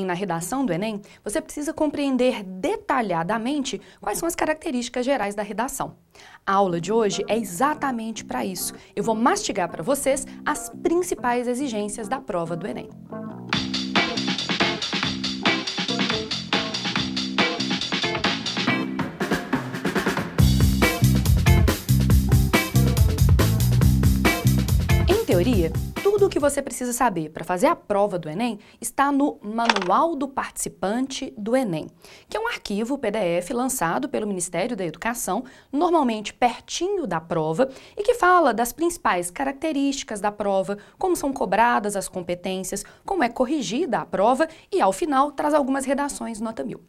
na redação do Enem, você precisa compreender detalhadamente quais são as características gerais da redação. A aula de hoje é exatamente para isso. Eu vou mastigar para vocês as principais exigências da prova do Enem. Em teoria, tudo o que você precisa saber para fazer a prova do Enem está no Manual do Participante do Enem, que é um arquivo PDF lançado pelo Ministério da Educação, normalmente pertinho da prova, e que fala das principais características da prova, como são cobradas as competências, como é corrigida a prova e, ao final, traz algumas redações nota mil.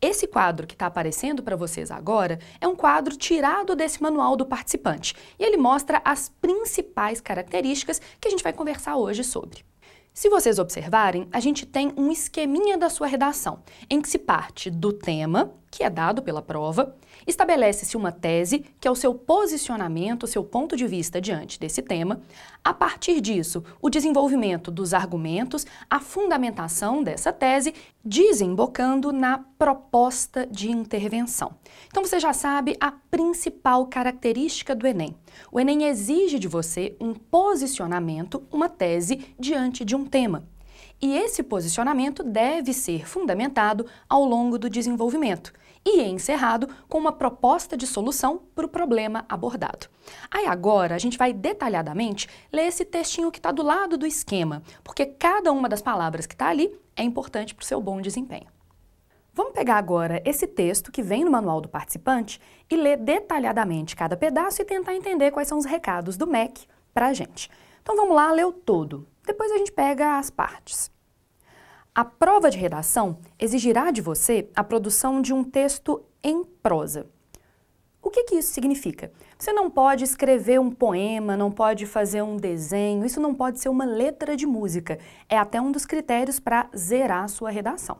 Esse quadro que está aparecendo para vocês agora é um quadro tirado desse manual do participante e ele mostra as principais características que a gente vai conversar hoje sobre. Se vocês observarem, a gente tem um esqueminha da sua redação, em que se parte do tema, que é dado pela prova, estabelece-se uma tese, que é o seu posicionamento, o seu ponto de vista diante desse tema. A partir disso, o desenvolvimento dos argumentos, a fundamentação dessa tese, desembocando na proposta de intervenção. Então você já sabe a principal característica do Enem. O Enem exige de você um posicionamento, uma tese diante de um tema e esse posicionamento deve ser fundamentado ao longo do desenvolvimento e é encerrado com uma proposta de solução para o problema abordado. Aí agora a gente vai detalhadamente ler esse textinho que está do lado do esquema, porque cada uma das palavras que está ali é importante para o seu bom desempenho. Vamos pegar agora esse texto que vem no manual do participante e ler detalhadamente cada pedaço e tentar entender quais são os recados do MEC para a gente. Então vamos lá ler o todo. Depois a gente pega as partes. A prova de redação exigirá de você a produção de um texto em prosa. O que, que isso significa? Você não pode escrever um poema, não pode fazer um desenho, isso não pode ser uma letra de música. É até um dos critérios para zerar a sua redação.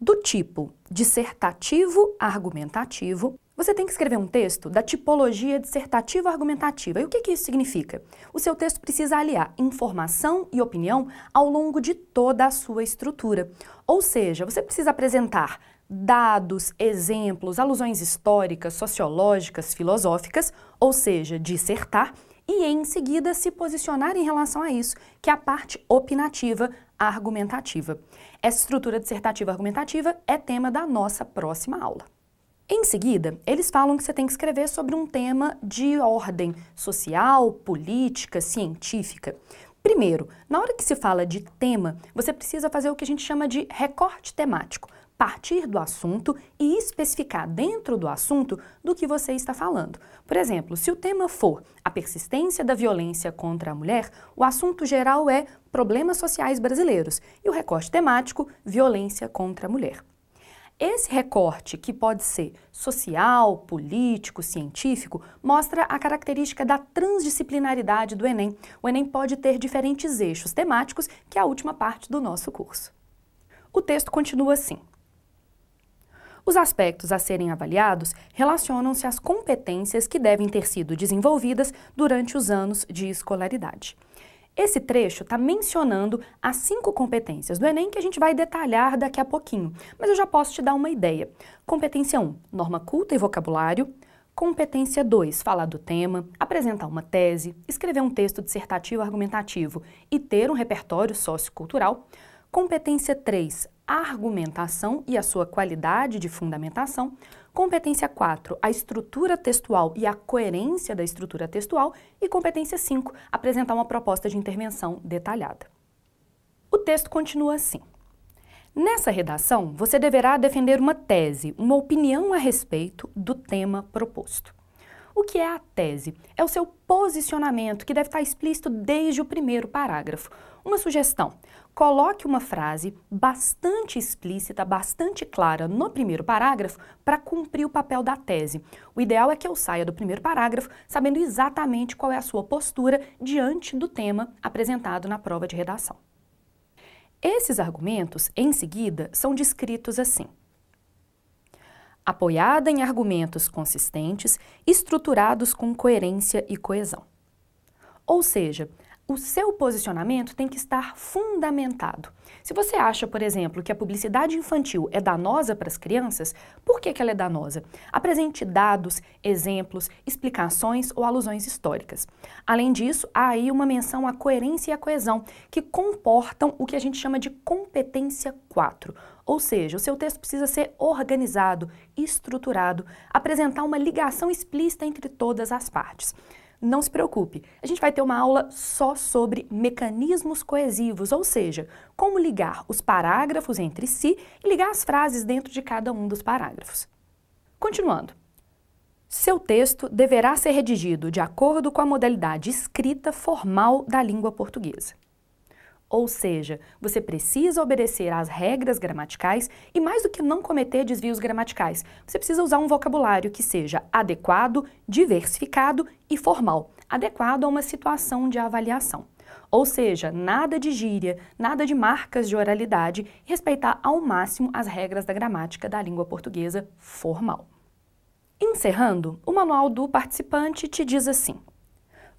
Do tipo dissertativo argumentativo, você tem que escrever um texto da tipologia dissertativa argumentativa. E o que, que isso significa? O seu texto precisa aliar informação e opinião ao longo de toda a sua estrutura. Ou seja, você precisa apresentar dados, exemplos, alusões históricas, sociológicas, filosóficas, ou seja, dissertar, e em seguida se posicionar em relação a isso, que é a parte opinativa, argumentativa. Essa estrutura dissertativa argumentativa é tema da nossa próxima aula. Em seguida, eles falam que você tem que escrever sobre um tema de ordem social, política, científica. Primeiro, na hora que se fala de tema, você precisa fazer o que a gente chama de recorte temático, partir do assunto e especificar dentro do assunto do que você está falando. Por exemplo, se o tema for a persistência da violência contra a mulher, o assunto geral é problemas sociais brasileiros e o recorte temático, violência contra a mulher. Esse recorte, que pode ser social, político, científico, mostra a característica da transdisciplinaridade do Enem. O Enem pode ter diferentes eixos temáticos, que é a última parte do nosso curso. O texto continua assim. Os aspectos a serem avaliados relacionam-se às competências que devem ter sido desenvolvidas durante os anos de escolaridade. Esse trecho está mencionando as cinco competências do Enem que a gente vai detalhar daqui a pouquinho, mas eu já posso te dar uma ideia. Competência 1, norma culta e vocabulário. Competência 2, falar do tema, apresentar uma tese, escrever um texto dissertativo argumentativo e ter um repertório sociocultural. Competência 3, argumentação e a sua qualidade de fundamentação. Competência 4, a estrutura textual e a coerência da estrutura textual. E competência 5, apresentar uma proposta de intervenção detalhada. O texto continua assim. Nessa redação, você deverá defender uma tese, uma opinião a respeito do tema proposto. O que é a tese? É o seu posicionamento, que deve estar explícito desde o primeiro parágrafo. Uma sugestão: coloque uma frase bastante explícita, bastante clara no primeiro parágrafo para cumprir o papel da tese. O ideal é que eu saia do primeiro parágrafo sabendo exatamente qual é a sua postura diante do tema apresentado na prova de redação. Esses argumentos, em seguida, são descritos assim apoiada em argumentos consistentes, estruturados com coerência e coesão. Ou seja, o seu posicionamento tem que estar fundamentado. Se você acha, por exemplo, que a publicidade infantil é danosa para as crianças, por que, que ela é danosa? Apresente dados, exemplos, explicações ou alusões históricas. Além disso, há aí uma menção à coerência e à coesão, que comportam o que a gente chama de competência 4. Ou seja, o seu texto precisa ser organizado, estruturado, apresentar uma ligação explícita entre todas as partes não se preocupe. A gente vai ter uma aula só sobre mecanismos coesivos, ou seja, como ligar os parágrafos entre si e ligar as frases dentro de cada um dos parágrafos. Continuando. Seu texto deverá ser redigido de acordo com a modalidade escrita formal da língua portuguesa. Ou seja, você precisa obedecer às regras gramaticais e, mais do que não cometer desvios gramaticais, você precisa usar um vocabulário que seja adequado, diversificado e formal, adequado a uma situação de avaliação. Ou seja, nada de gíria, nada de marcas de oralidade e respeitar ao máximo as regras da gramática da língua portuguesa formal. Encerrando, o manual do participante te diz assim: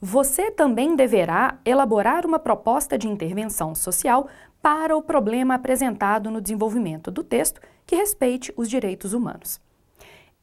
você também deverá elaborar uma proposta de intervenção social para o problema apresentado no desenvolvimento do texto que respeite os direitos humanos.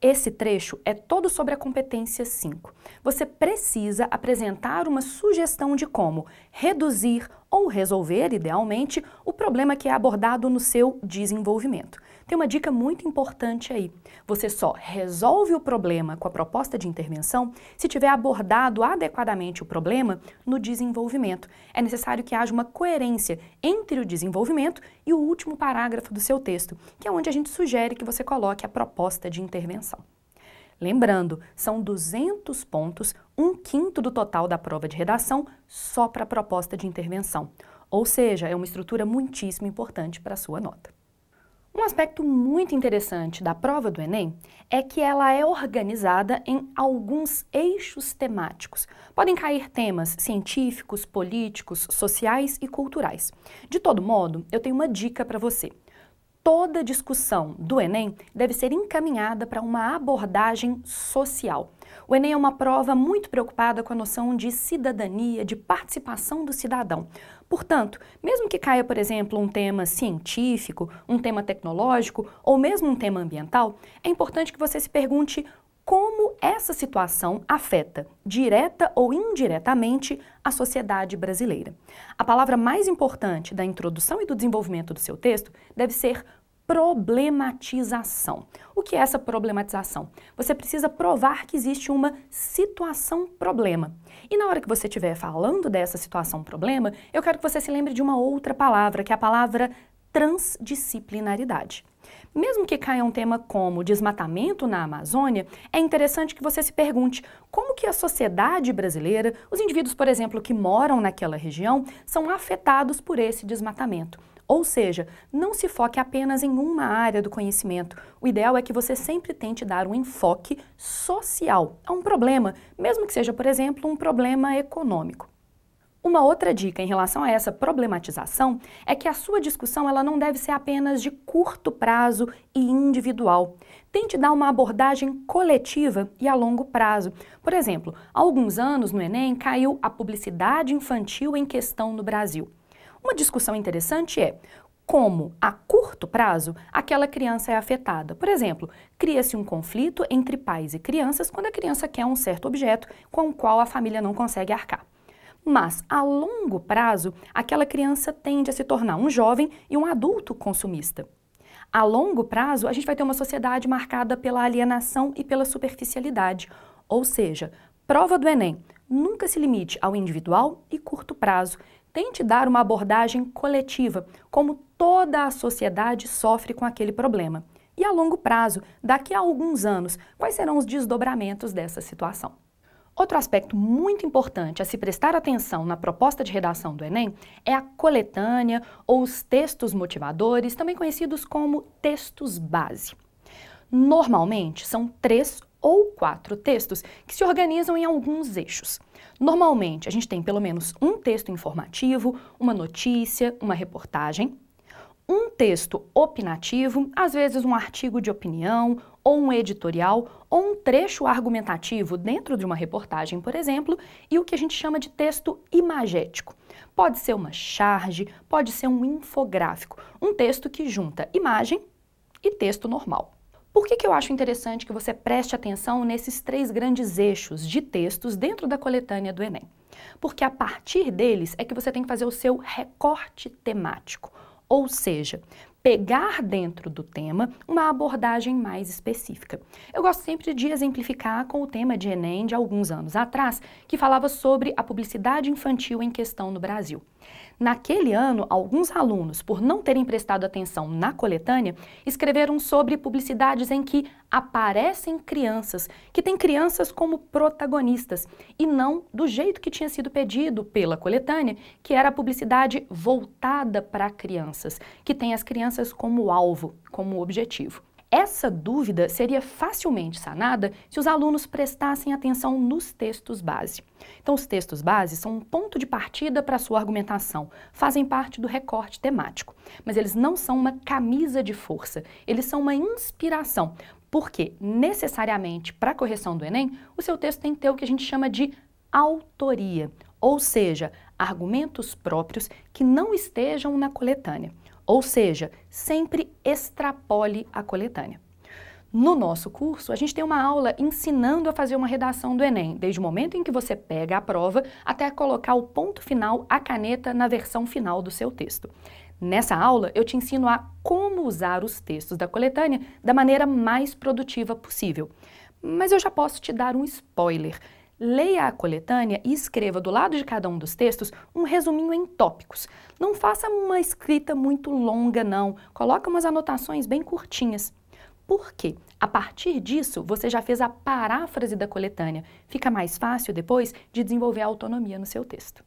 Esse trecho é todo sobre a competência 5. Você precisa apresentar uma sugestão de como reduzir ou resolver, idealmente, o problema que é abordado no seu desenvolvimento. Tem uma dica muito importante aí. Você só resolve o problema com a proposta de intervenção se tiver abordado adequadamente o problema no desenvolvimento. É necessário que haja uma coerência entre o desenvolvimento e o último parágrafo do seu texto, que é onde a gente sugere que você coloque a proposta de intervenção. Lembrando, são 200 pontos, um quinto do total da prova de redação, só para a proposta de intervenção. Ou seja, é uma estrutura muitíssimo importante para a sua nota. Um aspecto muito interessante da prova do Enem é que ela é organizada em alguns eixos temáticos. Podem cair temas científicos, políticos, sociais e culturais. De todo modo, eu tenho uma dica para você toda discussão do Enem deve ser encaminhada para uma abordagem social. O Enem é uma prova muito preocupada com a noção de cidadania, de participação do cidadão. Portanto, mesmo que caia, por exemplo, um tema científico, um tema tecnológico ou mesmo um tema ambiental, é importante que você se pergunte como essa situação afeta, direta ou indiretamente, a sociedade brasileira. A palavra mais importante da introdução e do desenvolvimento do seu texto deve ser problematização. O que é essa problematização? Você precisa provar que existe uma situação problema. E na hora que você estiver falando dessa situação problema, eu quero que você se lembre de uma outra palavra, que é a palavra transdisciplinaridade. Mesmo que caia um tema como desmatamento na Amazônia, é interessante que você se pergunte como que a sociedade brasileira, os indivíduos, por exemplo, que moram naquela região, são afetados por esse desmatamento. Ou seja, não se foque apenas em uma área do conhecimento. O ideal é que você sempre tente dar um enfoque social a um problema, mesmo que seja, por exemplo, um problema econômico. Uma outra dica em relação a essa problematização é que a sua discussão ela não deve ser apenas de curto prazo e individual. Tente dar uma abordagem coletiva e a longo prazo. Por exemplo, há alguns anos no Enem caiu a publicidade infantil em questão no Brasil. Uma discussão interessante é como, a curto prazo, aquela criança é afetada. Por exemplo, cria-se um conflito entre pais e crianças quando a criança quer um certo objeto com o qual a família não consegue arcar mas a longo prazo, aquela criança tende a se tornar um jovem e um adulto consumista. A longo prazo, a gente vai ter uma sociedade marcada pela alienação e pela superficialidade, ou seja, prova do Enem. Nunca se limite ao individual e curto prazo. Tente dar uma abordagem coletiva, como toda a sociedade sofre com aquele problema. E a longo prazo, daqui a alguns anos, quais serão os desdobramentos dessa situação? Outro aspecto muito importante a se prestar atenção na proposta de redação do Enem é a coletânea ou os textos motivadores, também conhecidos como textos base. Normalmente são três ou quatro textos que se organizam em alguns eixos. Normalmente a gente tem pelo menos um texto informativo, uma notícia, uma reportagem, um texto opinativo, às vezes um artigo de opinião, ou um editorial, ou um trecho argumentativo dentro de uma reportagem, por exemplo, e o que a gente chama de texto imagético. Pode ser uma charge, pode ser um infográfico, um texto que junta imagem e texto normal. Por que, que eu acho interessante que você preste atenção nesses três grandes eixos de textos dentro da coletânea do Enem? Porque a partir deles é que você tem que fazer o seu recorte temático ou seja, pegar dentro do tema uma abordagem mais específica. Eu gosto sempre de exemplificar com o tema de Enem de alguns anos atrás, que falava sobre a publicidade infantil em questão no Brasil. Naquele ano, alguns alunos, por não terem prestado atenção na coletânea, escreveram sobre publicidades em que aparecem crianças, que têm crianças como protagonistas, e não do jeito que tinha sido pedido pela coletânea, que era a publicidade voltada para crianças, que tem as crianças como alvo, como objetivo. Essa dúvida seria facilmente sanada se os alunos prestassem atenção nos textos base. Então, os textos base são um ponto de partida para a sua argumentação, fazem parte do recorte temático, mas eles não são uma camisa de força, eles são uma inspiração, porque necessariamente para a correção do Enem, o seu texto tem que ter o que a gente chama de autoria, ou seja, argumentos próprios que não estejam na coletânea ou seja, sempre extrapole a coletânea. No nosso curso, a gente tem uma aula ensinando a fazer uma redação do Enem, desde o momento em que você pega a prova até colocar o ponto final, a caneta, na versão final do seu texto. Nessa aula, eu te ensino a como usar os textos da coletânea da maneira mais produtiva possível. Mas eu já posso te dar um spoiler leia a coletânea e escreva do lado de cada um dos textos um resuminho em tópicos. Não faça uma escrita muito longa, não. Coloque umas anotações bem curtinhas. Por quê? A partir disso, você já fez a paráfrase da coletânea. Fica mais fácil depois de desenvolver a autonomia no seu texto.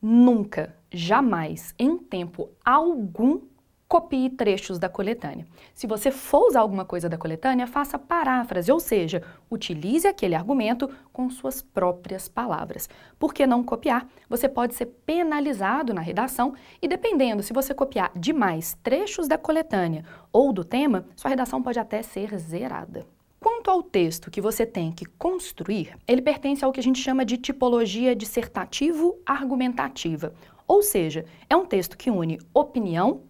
Nunca, jamais, em tempo algum, copie trechos da coletânea. Se você for usar alguma coisa da coletânea, faça paráfrase, ou seja, utilize aquele argumento com suas próprias palavras. Por que não copiar? Você pode ser penalizado na redação e dependendo se você copiar demais trechos da coletânea ou do tema, sua redação pode até ser zerada. Quanto ao texto que você tem que construir, ele pertence ao que a gente chama de tipologia dissertativo-argumentativa, ou seja, é um texto que une opinião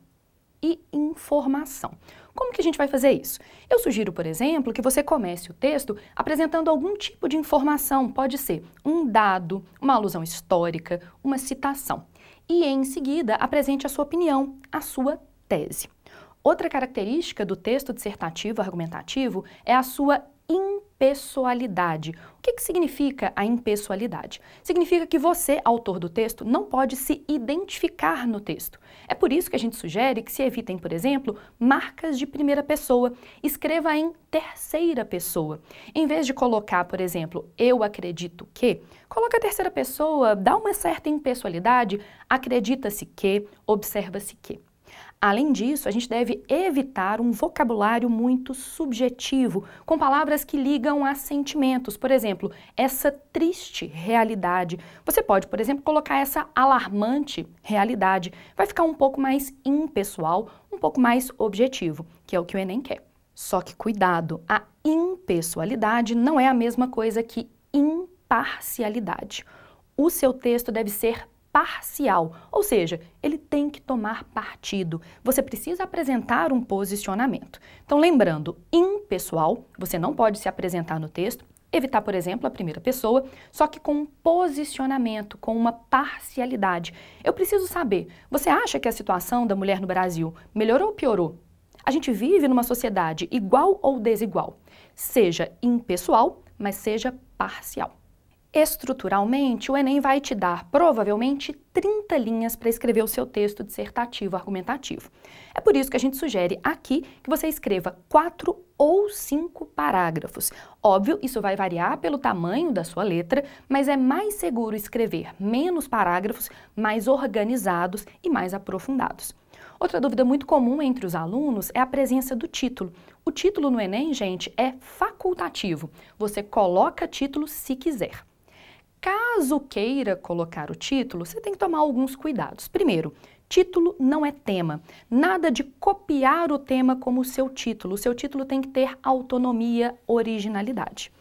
e informação. Como que a gente vai fazer isso? Eu sugiro, por exemplo, que você comece o texto apresentando algum tipo de informação, pode ser um dado, uma alusão histórica, uma citação. E em seguida, apresente a sua opinião, a sua tese. Outra característica do texto dissertativo argumentativo é a sua impessoalidade. O que, que significa a impessoalidade? Significa que você, autor do texto, não pode se identificar no texto. É por isso que a gente sugere que se evitem, por exemplo, marcas de primeira pessoa. Escreva em terceira pessoa. Em vez de colocar, por exemplo, eu acredito que, coloca a terceira pessoa, dá uma certa impessoalidade, acredita-se que, observa-se que. Além disso, a gente deve evitar um vocabulário muito subjetivo, com palavras que ligam a sentimentos. Por exemplo, essa triste realidade. Você pode, por exemplo, colocar essa alarmante realidade. Vai ficar um pouco mais impessoal, um pouco mais objetivo, que é o que o Enem quer. Só que cuidado, a impessoalidade não é a mesma coisa que imparcialidade. O seu texto deve ser parcial, ou seja, ele tem que tomar partido. Você precisa apresentar um posicionamento. Então, lembrando, impessoal, você não pode se apresentar no texto, evitar, por exemplo, a primeira pessoa, só que com um posicionamento, com uma parcialidade. Eu preciso saber, você acha que a situação da mulher no Brasil melhorou ou piorou? A gente vive numa sociedade igual ou desigual? Seja impessoal, mas seja parcial. Estruturalmente, o Enem vai te dar provavelmente 30 linhas para escrever o seu texto dissertativo argumentativo. É por isso que a gente sugere aqui que você escreva quatro ou cinco parágrafos. Óbvio, isso vai variar pelo tamanho da sua letra, mas é mais seguro escrever menos parágrafos, mais organizados e mais aprofundados. Outra dúvida muito comum entre os alunos é a presença do título. O título no Enem, gente, é facultativo. Você coloca título se quiser. Caso queira colocar o título, você tem que tomar alguns cuidados. Primeiro, título não é tema. Nada de copiar o tema como seu título. O seu título tem que ter autonomia, originalidade.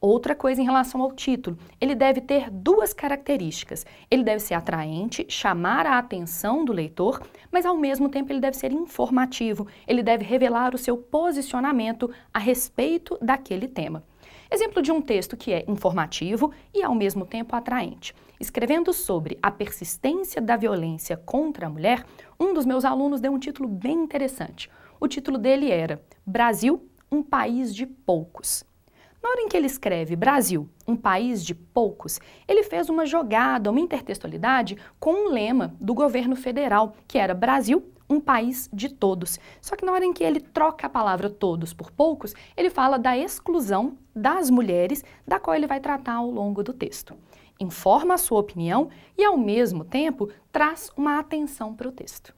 Outra coisa em relação ao título, ele deve ter duas características. Ele deve ser atraente, chamar a atenção do leitor, mas ao mesmo tempo ele deve ser informativo, ele deve revelar o seu posicionamento a respeito daquele tema. Exemplo de um texto que é informativo e ao mesmo tempo atraente. Escrevendo sobre a persistência da violência contra a mulher, um dos meus alunos deu um título bem interessante. O título dele era Brasil, um país de poucos. Na hora em que ele escreve Brasil, um país de poucos, ele fez uma jogada, uma intertextualidade com um lema do governo federal, que era Brasil, um país de todos. Só que na hora em que ele troca a palavra todos por poucos, ele fala da exclusão das mulheres, da qual ele vai tratar ao longo do texto. Informa a sua opinião e, ao mesmo tempo, traz uma atenção para o texto.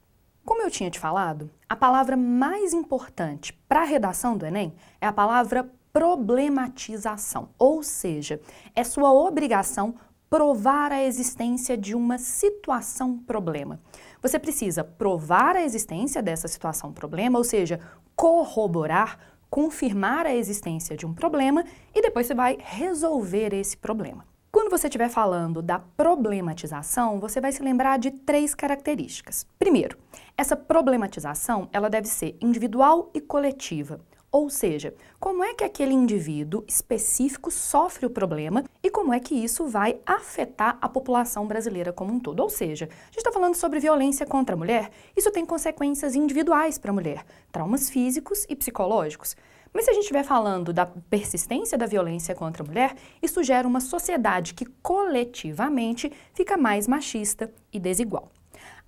Como eu tinha te falado, a palavra mais importante para a redação do Enem é a palavra problematização, ou seja, é sua obrigação provar a existência de uma situação-problema. Você precisa provar a existência dessa situação problema, ou seja, corroborar, confirmar a existência de um problema e depois você vai resolver esse problema. Quando você estiver falando da problematização, você vai se lembrar de três características. Primeiro, essa problematização ela deve ser individual e coletiva, ou seja, como é que aquele indivíduo específico sofre o problema e como é que isso vai afetar a população brasileira como um todo. Ou seja, a gente está falando sobre violência contra a mulher, isso tem consequências individuais para a mulher, traumas físicos e psicológicos. Mas se a gente estiver falando da persistência da violência contra a mulher, isso gera uma sociedade que coletivamente fica mais machista e desigual.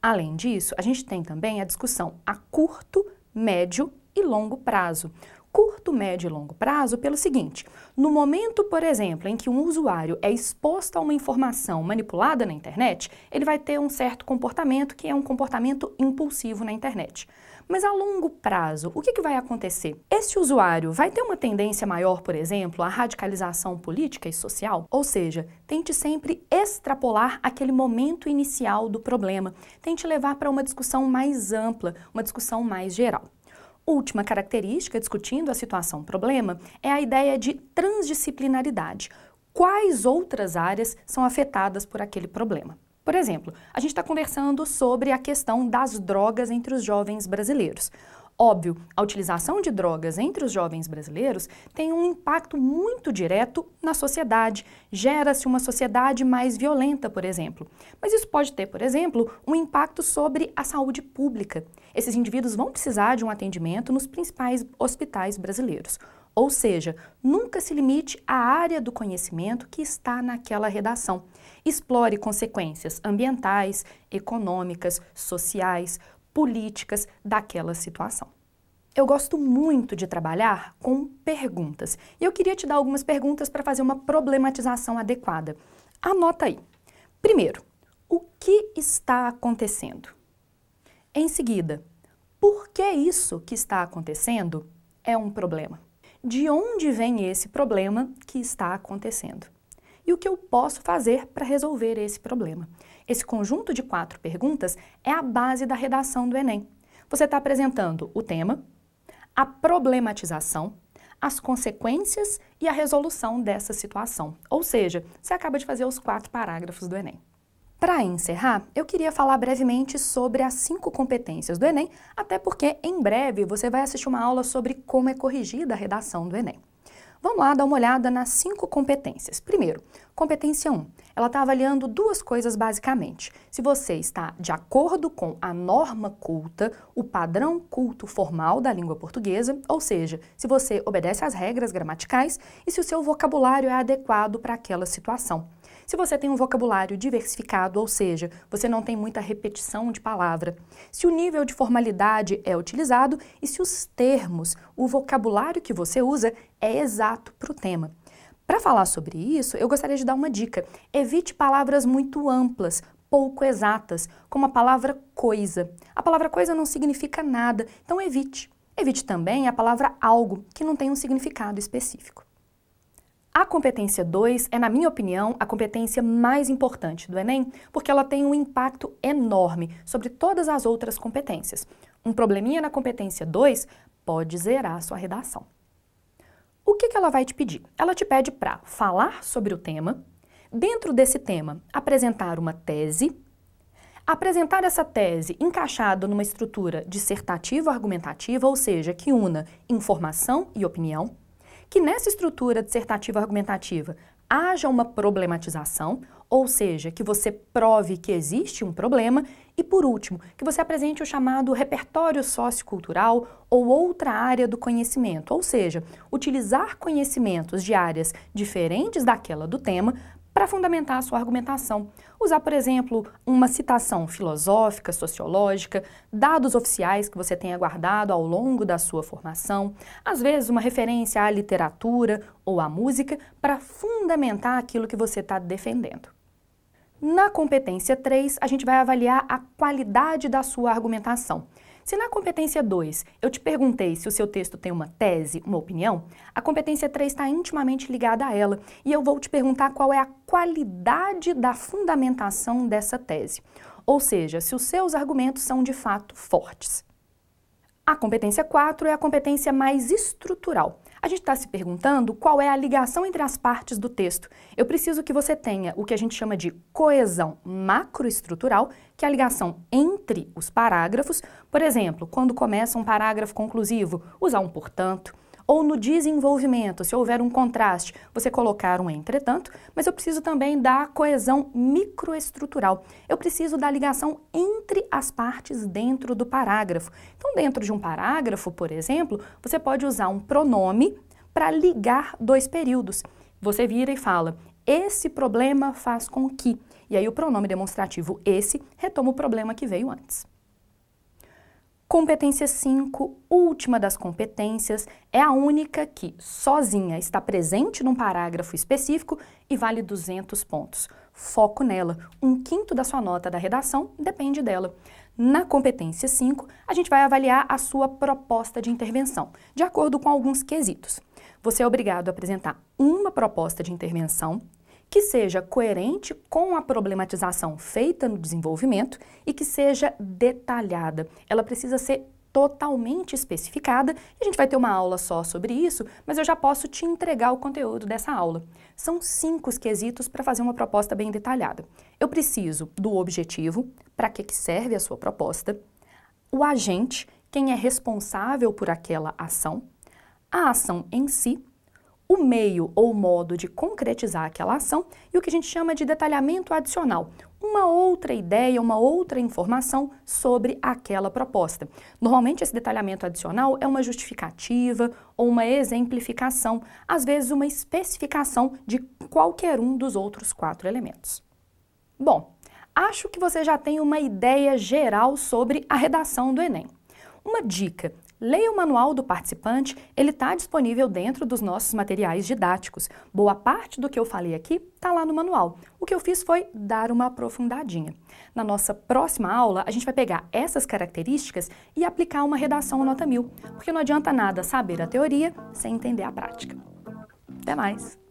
Além disso, a gente tem também a discussão a curto, médio e longo prazo curto, médio e longo prazo pelo seguinte: no momento, por exemplo, em que um usuário é exposto a uma informação manipulada na internet, ele vai ter um certo comportamento que é um comportamento impulsivo na internet. Mas a longo prazo, o que, que vai acontecer? Esse usuário vai ter uma tendência maior, por exemplo, à radicalização política e social? Ou seja, tente sempre extrapolar aquele momento inicial do problema, tente levar para uma discussão mais ampla, uma discussão mais geral. Última característica, discutindo a situação-problema, é a ideia de transdisciplinaridade. Quais outras áreas são afetadas por aquele problema? Por exemplo, a gente está conversando sobre a questão das drogas entre os jovens brasileiros. Óbvio, a utilização de drogas entre os jovens brasileiros tem um impacto muito direto na sociedade. Gera-se uma sociedade mais violenta, por exemplo. Mas isso pode ter, por exemplo, um impacto sobre a saúde pública. Esses indivíduos vão precisar de um atendimento nos principais hospitais brasileiros. Ou seja, nunca se limite à área do conhecimento que está naquela redação. Explore consequências ambientais, econômicas, sociais, políticas daquela situação. Eu gosto muito de trabalhar com perguntas e eu queria te dar algumas perguntas para fazer uma problematização adequada. Anota aí. Primeiro, o que está acontecendo? Em seguida, por que isso que está acontecendo é um problema? De onde vem esse problema que está acontecendo? E o que eu posso fazer para resolver esse problema? Esse conjunto de quatro perguntas é a base da redação do Enem. Você está apresentando o tema, a problematização, as consequências e a resolução dessa situação. Ou seja, você acaba de fazer os quatro parágrafos do Enem. Para encerrar, eu queria falar brevemente sobre as cinco competências do Enem, até porque em breve você vai assistir uma aula sobre como é corrigida a redação do Enem. Vamos lá dar uma olhada nas cinco competências. Primeiro, competência 1. Ela está avaliando duas coisas basicamente. Se você está de acordo com a norma culta, o padrão culto formal da língua portuguesa, ou seja, se você obedece às regras gramaticais e se o seu vocabulário é adequado para aquela situação. Se você tem um vocabulário diversificado, ou seja, você não tem muita repetição de palavra, se o nível de formalidade é utilizado e se os termos, o vocabulário que você usa é exato para o tema. Para falar sobre isso, eu gostaria de dar uma dica. Evite palavras muito amplas, pouco exatas, como a palavra coisa. A palavra coisa não significa nada, então evite. Evite também a palavra algo, que não tem um significado específico. A competência 2 é, na minha opinião, a competência mais importante do Enem, porque ela tem um impacto enorme sobre todas as outras competências. Um probleminha na competência 2 pode zerar a sua redação. O que, que ela vai te pedir? Ela te pede para falar sobre o tema, dentro desse tema, apresentar uma tese, apresentar essa tese encaixada numa estrutura dissertativa argumentativa, ou seja, que una informação e opinião, que nessa estrutura dissertativa argumentativa haja uma problematização, ou seja, que você prove que existe um problema e, por último, que você apresente o chamado repertório sociocultural ou outra área do conhecimento, ou seja, utilizar conhecimentos de áreas diferentes daquela do tema para fundamentar a sua argumentação. Usar, por exemplo, uma citação filosófica, sociológica, dados oficiais que você tenha guardado ao longo da sua formação, às vezes uma referência à literatura ou à música para fundamentar aquilo que você está defendendo. Na competência 3, a gente vai avaliar a qualidade da sua argumentação. Se na competência 2 eu te perguntei se o seu texto tem uma tese, uma opinião, a competência 3 está intimamente ligada a ela e eu vou te perguntar qual é a qualidade da fundamentação dessa tese. Ou seja, se os seus argumentos são de fato fortes. A competência 4 é a competência mais estrutural. A gente está se perguntando qual é a ligação entre as partes do texto. Eu preciso que você tenha o que a gente chama de coesão macroestrutural, que é a ligação entre os parágrafos. Por exemplo, quando começa um parágrafo conclusivo, usar um portanto ou no desenvolvimento, se houver um contraste, você colocar um entretanto, mas eu preciso também da coesão microestrutural. Eu preciso da ligação entre as partes dentro do parágrafo. Então, dentro de um parágrafo, por exemplo, você pode usar um pronome para ligar dois períodos. Você vira e fala: esse problema faz com que. E aí o pronome demonstrativo esse retoma o problema que veio antes. Competência 5, última das competências, é a única que, sozinha, está presente num parágrafo específico e vale 200 pontos. Foco nela. Um quinto da sua nota da redação depende dela. Na competência 5, a gente vai avaliar a sua proposta de intervenção, de acordo com alguns quesitos. Você é obrigado a apresentar uma proposta de intervenção que seja coerente com a problematização feita no desenvolvimento e que seja detalhada. Ela precisa ser totalmente especificada. A gente vai ter uma aula só sobre isso, mas eu já posso te entregar o conteúdo dessa aula. São cinco quesitos para fazer uma proposta bem detalhada. Eu preciso do objetivo, para que, que serve a sua proposta, o agente, quem é responsável por aquela ação, a ação em si, o meio ou modo de concretizar aquela ação e o que a gente chama de detalhamento adicional, uma outra ideia, uma outra informação sobre aquela proposta. Normalmente, esse detalhamento adicional é uma justificativa ou uma exemplificação, às vezes, uma especificação de qualquer um dos outros quatro elementos. Bom, acho que você já tem uma ideia geral sobre a redação do Enem. Uma dica Leia o manual do participante, ele está disponível dentro dos nossos materiais didáticos. Boa parte do que eu falei aqui está lá no manual. O que eu fiz foi dar uma aprofundadinha. Na nossa próxima aula, a gente vai pegar essas características e aplicar uma redação à nota mil, porque não adianta nada saber a teoria sem entender a prática. Até mais!